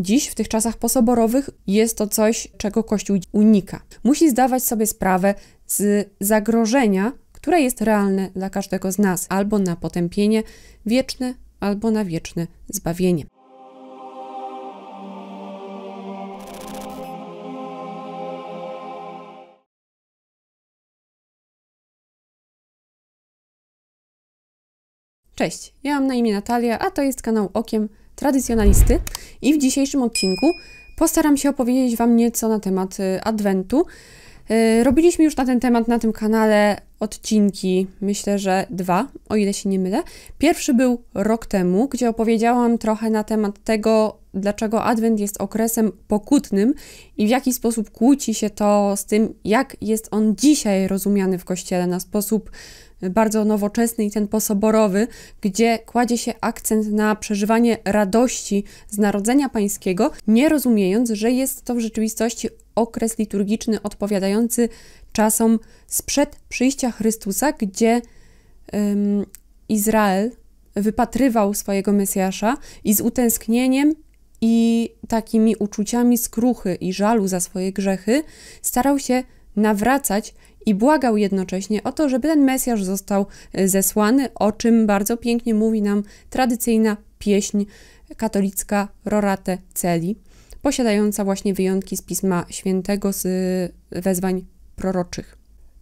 Dziś, w tych czasach posoborowych, jest to coś, czego Kościół unika. Musi zdawać sobie sprawę z zagrożenia, które jest realne dla każdego z nas, albo na potępienie wieczne, albo na wieczne zbawienie. Cześć, ja mam na imię Natalia, a to jest kanał Okiem tradycjonalisty i w dzisiejszym odcinku postaram się opowiedzieć Wam nieco na temat y, Adwentu. Y, robiliśmy już na ten temat na tym kanale odcinki, myślę, że dwa, o ile się nie mylę. Pierwszy był rok temu, gdzie opowiedziałam trochę na temat tego, dlaczego Adwent jest okresem pokutnym i w jaki sposób kłóci się to z tym, jak jest on dzisiaj rozumiany w Kościele na sposób bardzo nowoczesny i ten posoborowy, gdzie kładzie się akcent na przeżywanie radości z Narodzenia Pańskiego, nie rozumiejąc, że jest to w rzeczywistości okres liturgiczny odpowiadający czasom sprzed przyjścia Chrystusa, gdzie ym, Izrael wypatrywał swojego Mesjasza i z utęsknieniem i takimi uczuciami skruchy i żalu za swoje grzechy starał się nawracać i błagał jednocześnie o to, żeby ten Mesjasz został e, zesłany, o czym bardzo pięknie mówi nam tradycyjna pieśń katolicka Rorate Celi, posiadająca właśnie wyjątki z Pisma Świętego z e, wezwań proroczych.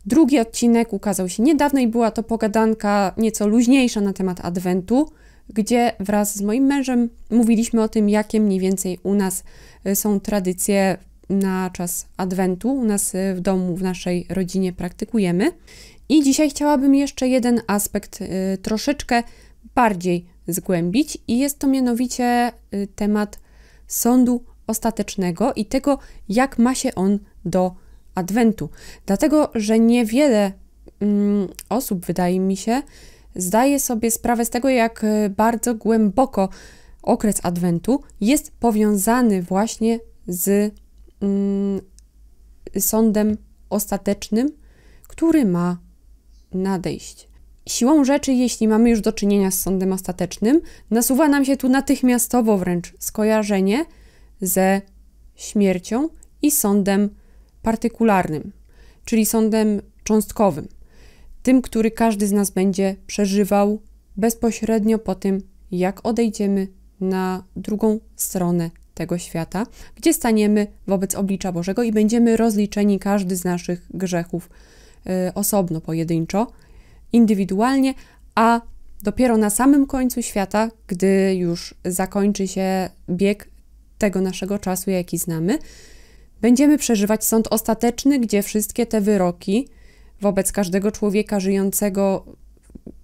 Drugi odcinek ukazał się niedawno i była to pogadanka nieco luźniejsza na temat Adwentu, gdzie wraz z moim mężem mówiliśmy o tym, jakie mniej więcej u nas e, są tradycje na czas Adwentu u nas y, w domu, w naszej rodzinie praktykujemy. I dzisiaj chciałabym jeszcze jeden aspekt y, troszeczkę bardziej zgłębić, i jest to mianowicie y, temat sądu ostatecznego i tego, jak ma się on do Adwentu. Dlatego, że niewiele mm, osób, wydaje mi się, zdaje sobie sprawę z tego, jak bardzo głęboko okres Adwentu jest powiązany właśnie z Mm, sądem ostatecznym, który ma nadejść. Siłą rzeczy, jeśli mamy już do czynienia z sądem ostatecznym, nasuwa nam się tu natychmiastowo wręcz skojarzenie ze śmiercią i sądem partykularnym, czyli sądem cząstkowym, tym, który każdy z nas będzie przeżywał bezpośrednio po tym, jak odejdziemy na drugą stronę tego świata, gdzie staniemy wobec oblicza Bożego i będziemy rozliczeni każdy z naszych grzechów y, osobno, pojedynczo, indywidualnie, a dopiero na samym końcu świata, gdy już zakończy się bieg tego naszego czasu, jaki znamy, będziemy przeżywać sąd ostateczny, gdzie wszystkie te wyroki wobec każdego człowieka żyjącego,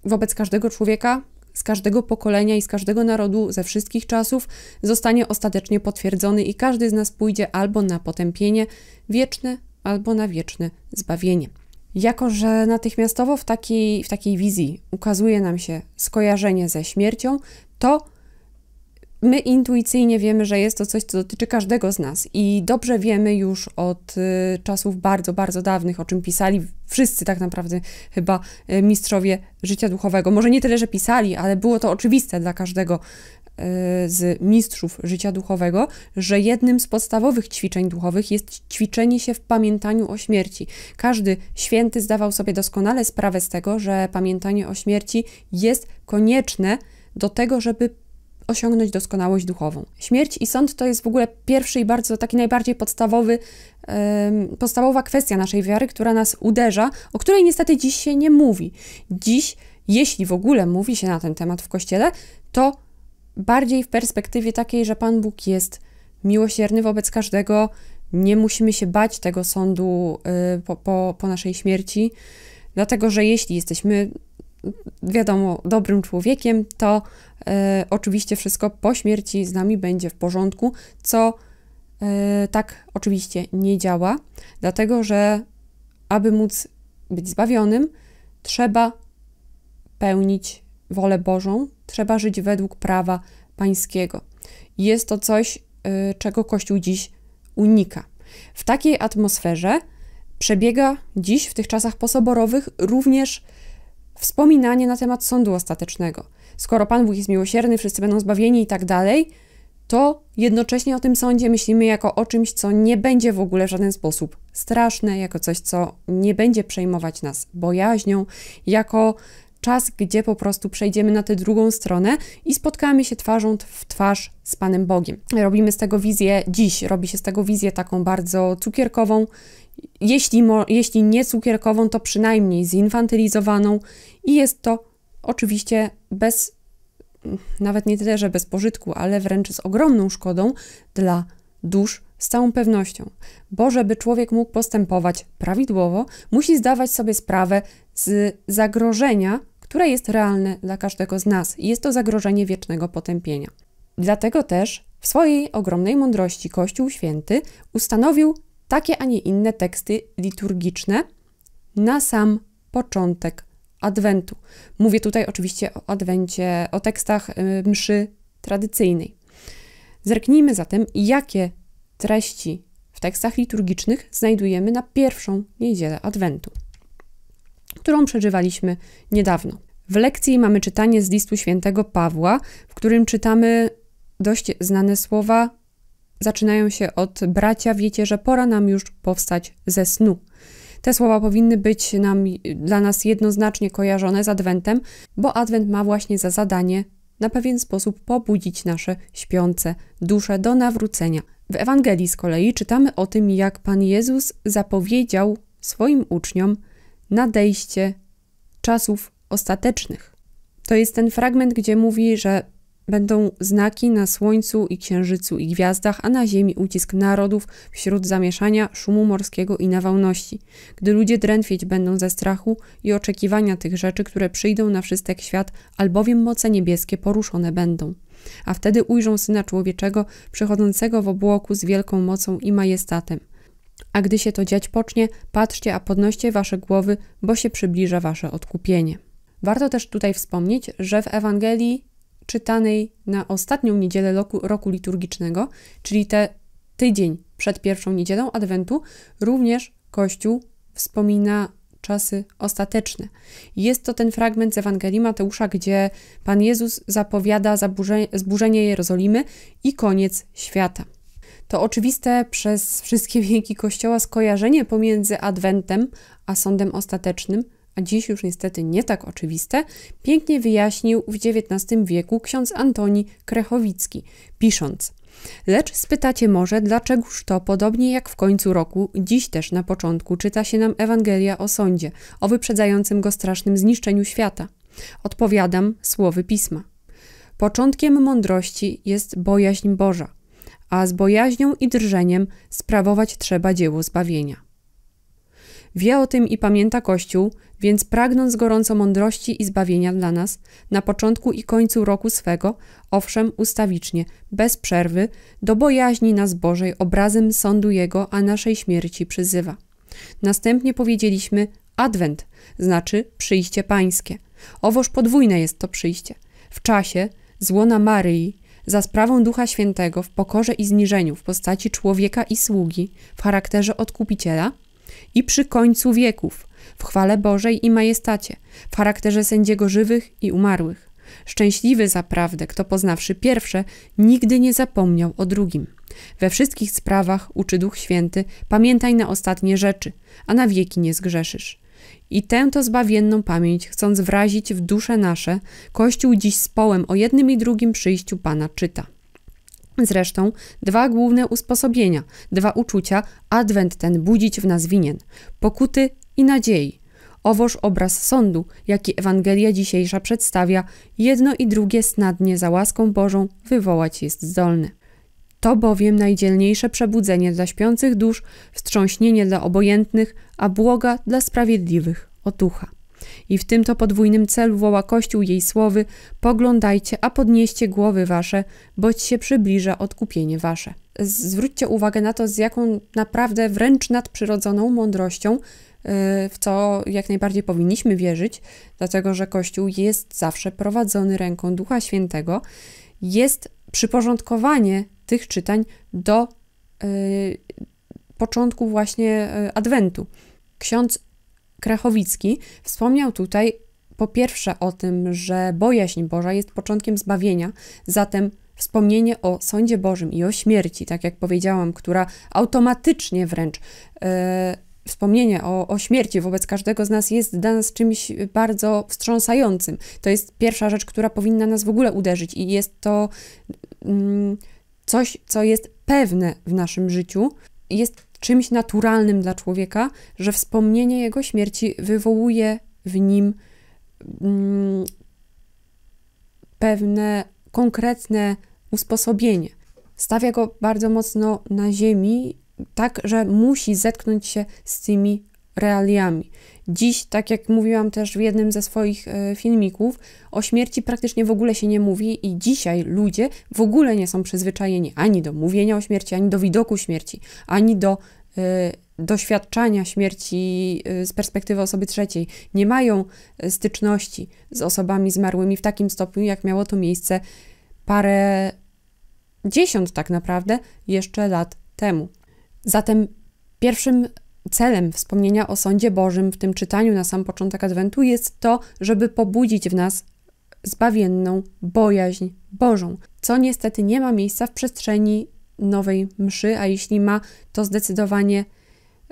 wobec każdego człowieka z każdego pokolenia i z każdego narodu ze wszystkich czasów zostanie ostatecznie potwierdzony i każdy z nas pójdzie albo na potępienie wieczne, albo na wieczne zbawienie. Jako, że natychmiastowo w takiej, w takiej wizji ukazuje nam się skojarzenie ze śmiercią, to my intuicyjnie wiemy, że jest to coś, co dotyczy każdego z nas i dobrze wiemy już od y, czasów bardzo, bardzo dawnych, o czym pisali wszyscy tak naprawdę chyba y, mistrzowie życia duchowego. Może nie tyle, że pisali, ale było to oczywiste dla każdego y, z mistrzów życia duchowego, że jednym z podstawowych ćwiczeń duchowych jest ćwiczenie się w pamiętaniu o śmierci. Każdy święty zdawał sobie doskonale sprawę z tego, że pamiętanie o śmierci jest konieczne do tego, żeby osiągnąć doskonałość duchową. Śmierć i sąd to jest w ogóle pierwszy i bardzo taki najbardziej podstawowy, yy, podstawowa kwestia naszej wiary, która nas uderza, o której niestety dziś się nie mówi. Dziś, jeśli w ogóle mówi się na ten temat w kościele, to bardziej w perspektywie takiej, że Pan Bóg jest miłosierny wobec każdego, nie musimy się bać tego sądu yy, po, po, po naszej śmierci, dlatego że jeśli jesteśmy wiadomo, dobrym człowiekiem, to e, oczywiście wszystko po śmierci z nami będzie w porządku, co e, tak oczywiście nie działa, dlatego że aby móc być zbawionym, trzeba pełnić wolę Bożą, trzeba żyć według prawa pańskiego. Jest to coś, e, czego Kościół dziś unika. W takiej atmosferze przebiega dziś, w tych czasach posoborowych, również wspominanie na temat sądu ostatecznego. Skoro Pan Bóg jest miłosierny, wszyscy będą zbawieni i tak dalej, to jednocześnie o tym sądzie myślimy jako o czymś, co nie będzie w ogóle w żaden sposób straszne, jako coś, co nie będzie przejmować nas bojaźnią, jako czas, gdzie po prostu przejdziemy na tę drugą stronę i spotkamy się twarzą w twarz z Panem Bogiem. Robimy z tego wizję dziś, robi się z tego wizję taką bardzo cukierkową jeśli, jeśli nie cukierkową, to przynajmniej zinfantylizowaną i jest to oczywiście bez, nawet nie tyle, że bez pożytku, ale wręcz z ogromną szkodą dla dusz z całą pewnością. Bo żeby człowiek mógł postępować prawidłowo, musi zdawać sobie sprawę z zagrożenia, które jest realne dla każdego z nas. I jest to zagrożenie wiecznego potępienia. Dlatego też w swojej ogromnej mądrości Kościół Święty ustanowił takie, a nie inne teksty liturgiczne na sam początek Adwentu. Mówię tutaj oczywiście o Adwencie, o tekstach y, mszy tradycyjnej. Zerknijmy zatem, jakie treści w tekstach liturgicznych znajdujemy na pierwszą niedzielę Adwentu, którą przeżywaliśmy niedawno. W lekcji mamy czytanie z listu świętego Pawła, w którym czytamy dość znane słowa zaczynają się od bracia, wiecie, że pora nam już powstać ze snu. Te słowa powinny być nam, dla nas jednoznacznie kojarzone z Adwentem, bo Adwent ma właśnie za zadanie na pewien sposób pobudzić nasze śpiące dusze do nawrócenia. W Ewangelii z kolei czytamy o tym, jak Pan Jezus zapowiedział swoim uczniom nadejście czasów ostatecznych. To jest ten fragment, gdzie mówi, że będą znaki na Słońcu i Księżycu i gwiazdach, a na Ziemi ucisk narodów wśród zamieszania, szumu morskiego i nawałności. Gdy ludzie drętwieć będą ze strachu i oczekiwania tych rzeczy, które przyjdą na wszystek świat, albowiem moce niebieskie poruszone będą. A wtedy ujrzą Syna Człowieczego, przychodzącego w obłoku z wielką mocą i majestatem. A gdy się to dziać pocznie, patrzcie, a podnoście wasze głowy, bo się przybliża wasze odkupienie. Warto też tutaj wspomnieć, że w Ewangelii czytanej na ostatnią niedzielę roku, roku liturgicznego, czyli te tydzień przed pierwszą niedzielą Adwentu, również Kościół wspomina czasy ostateczne. Jest to ten fragment z Ewangelii Mateusza, gdzie Pan Jezus zapowiada zaburze, zburzenie Jerozolimy i koniec świata. To oczywiste przez wszystkie wieki Kościoła skojarzenie pomiędzy Adwentem a sądem ostatecznym, a dziś już niestety nie tak oczywiste, pięknie wyjaśnił w XIX wieku ksiądz Antoni Krechowicki, pisząc Lecz spytacie może, dlaczegoż to, podobnie jak w końcu roku, dziś też na początku czyta się nam Ewangelia o sądzie, o wyprzedzającym go strasznym zniszczeniu świata? Odpowiadam słowy pisma. Początkiem mądrości jest bojaźń Boża, a z bojaźnią i drżeniem sprawować trzeba dzieło zbawienia. Wie o tym i pamięta Kościół, więc pragnąc gorąco mądrości i zbawienia dla nas, na początku i końcu roku swego, owszem ustawicznie, bez przerwy, do bojaźni nas Bożej obrazem sądu Jego, a naszej śmierci przyzywa. Następnie powiedzieliśmy Adwent, znaczy przyjście pańskie. Owoż podwójne jest to przyjście. W czasie, z łona Maryi, za sprawą Ducha Świętego w pokorze i zniżeniu w postaci człowieka i sługi w charakterze odkupiciela i przy końcu wieków w chwale Bożej i majestacie, w charakterze sędziego żywych i umarłych. Szczęśliwy zaprawdę, kto poznawszy pierwsze, nigdy nie zapomniał o drugim. We wszystkich sprawach uczy Duch Święty, pamiętaj na ostatnie rzeczy, a na wieki nie zgrzeszysz. I tę to zbawienną pamięć, chcąc wrazić w dusze nasze, Kościół dziś z połem o jednym i drugim przyjściu Pana czyta. Zresztą dwa główne usposobienia, dwa uczucia adwent ten budzić w nas winien: pokuty i nadziei. Owoż obraz sądu, jaki Ewangelia dzisiejsza przedstawia, jedno i drugie snadnie za łaską Bożą wywołać jest zdolny. To bowiem najdzielniejsze przebudzenie dla śpiących dusz, wstrząśnienie dla obojętnych, a błoga dla sprawiedliwych otucha. I w tym to podwójnym celu woła Kościół jej słowy: Poglądajcie, a podnieście głowy wasze, boć się przybliża odkupienie wasze. Zwróćcie uwagę na to, z jaką naprawdę wręcz nadprzyrodzoną mądrością Y, w co jak najbardziej powinniśmy wierzyć, dlatego że Kościół jest zawsze prowadzony ręką Ducha Świętego, jest przyporządkowanie tych czytań do y, początku właśnie y, Adwentu. Ksiądz Krachowicki wspomniał tutaj po pierwsze o tym, że bojaźń Boża jest początkiem zbawienia, zatem wspomnienie o sądzie Bożym i o śmierci, tak jak powiedziałam, która automatycznie wręcz. Y, wspomnienie o, o śmierci wobec każdego z nas jest dla nas czymś bardzo wstrząsającym. To jest pierwsza rzecz, która powinna nas w ogóle uderzyć, i jest to mm, coś, co jest pewne w naszym życiu. Jest czymś naturalnym dla człowieka, że wspomnienie jego śmierci wywołuje w nim mm, pewne konkretne usposobienie. Stawia go bardzo mocno na ziemi tak, że musi zetknąć się z tymi realiami. Dziś, tak jak mówiłam też w jednym ze swoich e, filmików, o śmierci praktycznie w ogóle się nie mówi i dzisiaj ludzie w ogóle nie są przyzwyczajeni ani do mówienia o śmierci, ani do widoku śmierci, ani do y, doświadczania śmierci e, z perspektywy osoby trzeciej. Nie mają styczności z osobami zmarłymi w takim stopniu, jak miało to miejsce parę dziesiąt tak naprawdę jeszcze lat temu. Zatem pierwszym celem wspomnienia o sądzie Bożym w tym czytaniu na sam początek Adwentu jest to, żeby pobudzić w nas zbawienną bojaźń Bożą, co niestety nie ma miejsca w przestrzeni nowej mszy, a jeśli ma, to zdecydowanie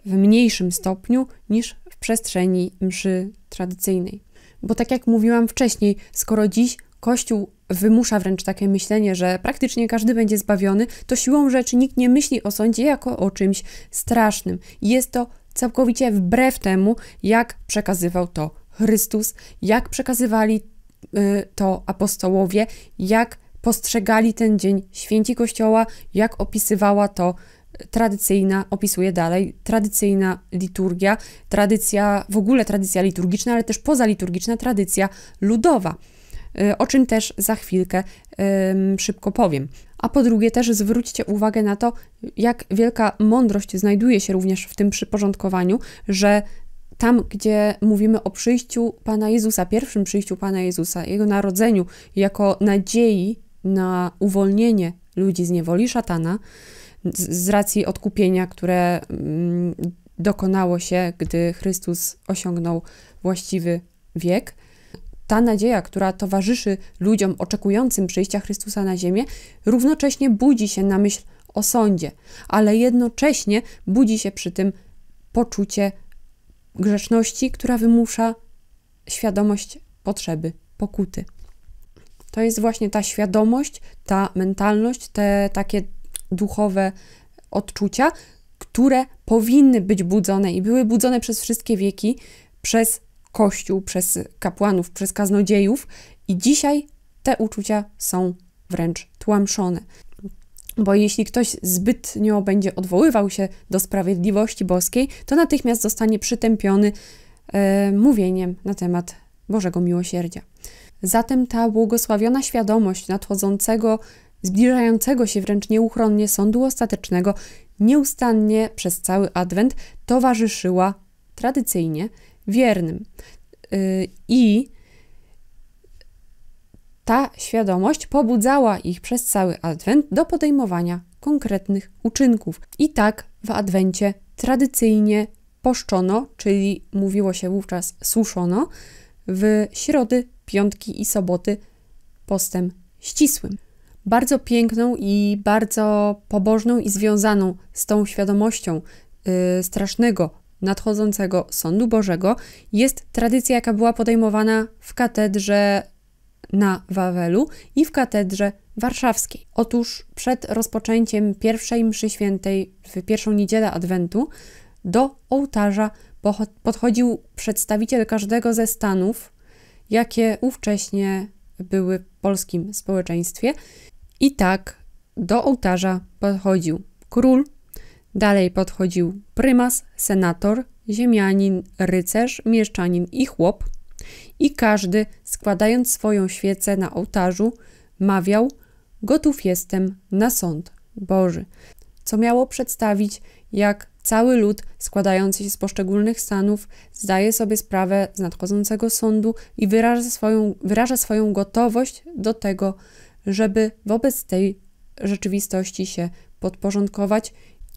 w mniejszym stopniu niż w przestrzeni mszy tradycyjnej. Bo tak jak mówiłam wcześniej, skoro dziś Kościół wymusza wręcz takie myślenie, że praktycznie każdy będzie zbawiony, to siłą rzeczy nikt nie myśli o sądzie jako o czymś strasznym. Jest to całkowicie wbrew temu, jak przekazywał to Chrystus, jak przekazywali y, to apostołowie, jak postrzegali ten dzień święci Kościoła, jak opisywała to tradycyjna, opisuje dalej, tradycyjna liturgia, tradycja, w ogóle tradycja liturgiczna, ale też pozaliturgiczna tradycja ludowa. Y, o czym też za chwilkę szybko powiem. A po drugie, też zwróćcie uwagę na to, jak wielka mądrość znajduje się również w tym przyporządkowaniu, że tam, gdzie mówimy o przyjściu Pana Jezusa, pierwszym przyjściu Pana Jezusa, Jego narodzeniu, jako nadziei na uwolnienie ludzi z niewoli szatana, z racji odkupienia, które mm, dokonało się, gdy Chrystus osiągnął właściwy wiek – ta nadzieja, która towarzyszy ludziom oczekującym przyjścia Chrystusa na ziemię, równocześnie budzi się na myśl o sądzie, ale jednocześnie budzi się przy tym poczucie grzeczności, która wymusza świadomość potrzeby pokuty. To jest właśnie ta świadomość, ta mentalność, te takie duchowe odczucia, które powinny być budzone i były budzone przez wszystkie wieki przez Kościół, przez kapłanów, przez kaznodziejów, i dzisiaj te uczucia są wręcz tłamszone. Bo jeśli ktoś zbytnio będzie odwoływał się do sprawiedliwości boskiej, to natychmiast zostanie przytępiony e, mówieniem na temat Bożego miłosierdzia. Zatem ta błogosławiona świadomość nadchodzącego, zbliżającego się wręcz nieuchronnie sądu ostatecznego, nieustannie przez cały adwent towarzyszyła tradycyjnie wiernym. Y, I ta świadomość pobudzała ich przez cały adwent do podejmowania konkretnych uczynków. I tak w adwencie tradycyjnie poszczono, czyli mówiło się wówczas suszono, w środy, piątki i soboty postem ścisłym. Bardzo piękną i bardzo pobożną i związaną z tą świadomością y, strasznego nadchodzącego Sądu Bożego jest tradycja, jaka była podejmowana w katedrze na Wawelu i w katedrze warszawskiej. Otóż przed rozpoczęciem pierwszej mszy świętej w pierwszą niedzielę Adwentu do ołtarza podchodził przedstawiciel każdego ze stanów, jakie ówcześnie były w polskim społeczeństwie. I tak do ołtarza podchodził król, Dalej podchodził prymas, senator, ziemianin, rycerz, mieszczanin i chłop, i każdy, składając swoją świecę na ołtarzu, mawiał: Gotów jestem na sąd Boży, co miało przedstawić, jak cały lud składający się z poszczególnych stanów zdaje sobie sprawę z nadchodzącego sądu i wyraża swoją, wyraża swoją gotowość do tego, żeby wobec tej rzeczywistości się podporządkować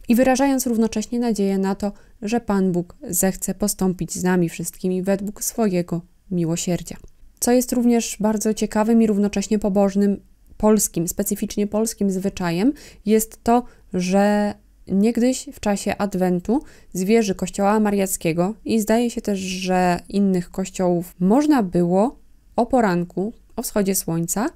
i wyrażając równocześnie nadzieję na to, że Pan Bóg zechce postąpić z nami wszystkimi według swojego miłosierdzia. Co jest również bardzo ciekawym i równocześnie pobożnym polskim, specyficznie polskim zwyczajem, jest to, że niegdyś w czasie Adwentu z wieży kościoła mariackiego i zdaje się też, że innych kościołów można było o poranku, o wschodzie słońca,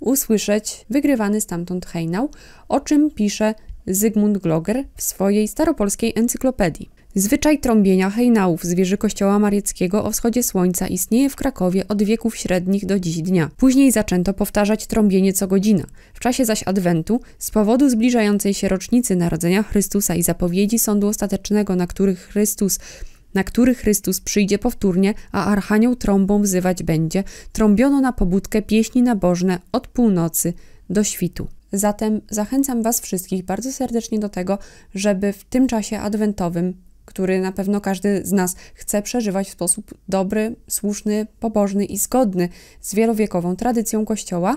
usłyszeć wygrywany stamtąd hejnał, o czym pisze Zygmunt Gloger w swojej staropolskiej encyklopedii. Zwyczaj trąbienia hejnałów z wieży kościoła Marieckiego o wschodzie słońca istnieje w Krakowie od wieków średnich do dziś dnia. Później zaczęto powtarzać trąbienie co godzina. W czasie zaś Adwentu, z powodu zbliżającej się rocznicy narodzenia Chrystusa i zapowiedzi sądu ostatecznego, na których Chrystus na Chrystus przyjdzie powtórnie, a Archanioł trąbą wzywać będzie, trąbiono na pobudkę pieśni nabożne od północy do świtu. Zatem zachęcam Was wszystkich bardzo serdecznie do tego, żeby w tym czasie adwentowym, który na pewno każdy z nas chce przeżywać w sposób dobry, słuszny, pobożny i zgodny z wielowiekową tradycją Kościoła,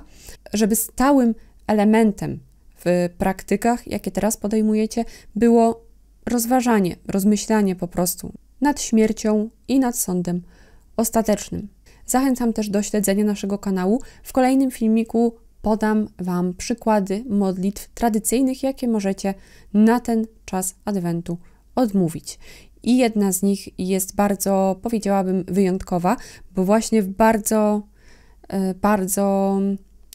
żeby stałym elementem w praktykach, jakie teraz podejmujecie, było rozważanie, rozmyślanie po prostu nad śmiercią i nad sądem ostatecznym. Zachęcam też do śledzenia naszego kanału. W kolejnym filmiku podam Wam przykłady modlitw tradycyjnych, jakie możecie na ten czas Adwentu odmówić. I jedna z nich jest bardzo, powiedziałabym, wyjątkowa, bo właśnie w bardzo, e, bardzo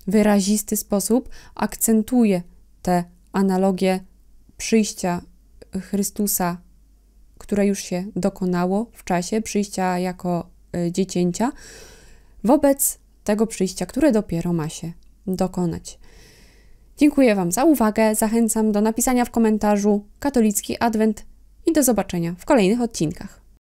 wyrazisty sposób akcentuje te analogie przyjścia Chrystusa, które już się dokonało w czasie przyjścia jako e, dziecięcia, wobec tego przyjścia, które dopiero ma się dokonać. Dziękuję Wam za uwagę, zachęcam do napisania w komentarzu katolicki adwent i do zobaczenia w kolejnych odcinkach.